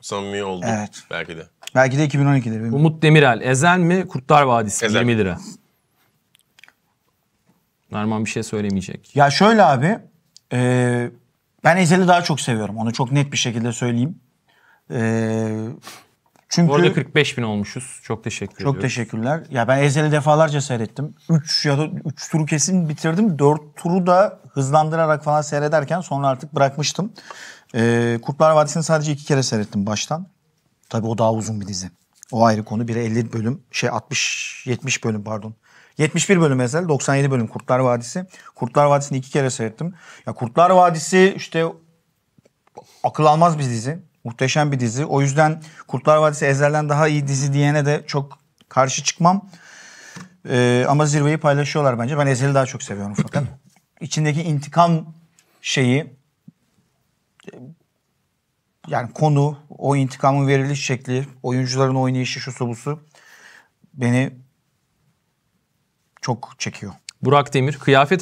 samimi oldu. Evet. Belki de. Belki de 2012'dir. Umut Demirel, Ezel mi Kurtlar Vadisi Ezel. 20 lira. Narman bir şey söylemeyecek. Ya şöyle abi, e, ben Ezel'i daha çok seviyorum. Onu çok net bir şekilde söyleyeyim. E, çünkü Bu arada 45 bin olmuşuz. Çok teşekkür çok ediyoruz. teşekkürler. Ya ben Ezel'i defalarca seyrettim. 3 ya da 3 turu kesin bitirdim. 4 turu da hızlandırarak falan seyrederken sonra artık bırakmıştım. Ee, Kurtlar Vadisi'ni sadece iki kere seyrettim baştan. Tabii o daha uzun bir dizi. O ayrı konu. Biri 50 bölüm, şey 60, 70 bölüm pardon. 71 bölüm ezel, 97 bölüm Kurtlar Vadisi. Kurtlar Vadisi'ni iki kere seyrettim. Ya Kurtlar Vadisi işte akıl almaz bir dizi. Muhteşem bir dizi. O yüzden Kurtlar Vadisi Ezel'den daha iyi dizi diyene de çok karşı çıkmam. Ee, ama zirveyi paylaşıyorlar bence. Ben Ezel'i daha çok seviyorum fakat. İçindeki intikam şeyi, yani konu, o intikamın veriliş şekli, oyuncuların oynayışı şu busu beni çok çekiyor. Burak Demir kıyafet